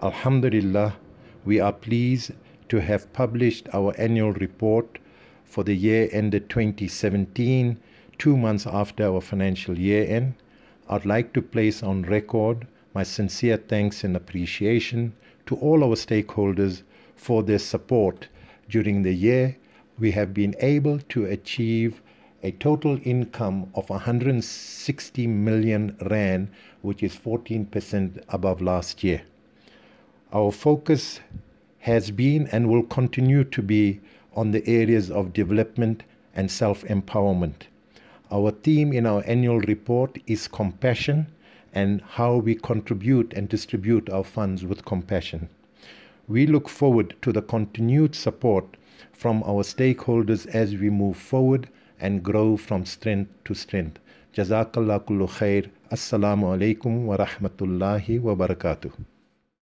Alhamdulillah, we are pleased to have published our annual report for the year ended 2017, two months after our financial year end. I'd like to place on record my sincere thanks and appreciation to all our stakeholders for their support during the year. We have been able to achieve a total income of 160 million rand, which is 14% above last year. Our focus has been and will continue to be on the areas of development and self empowerment. Our theme in our annual report is compassion and how we contribute and distribute our funds with compassion. We look forward to the continued support from our stakeholders as we move forward and grow from strength to strength. Jazakallah kullu khair. Assalamu alaikum wa rahmatullahi wa barakatuh.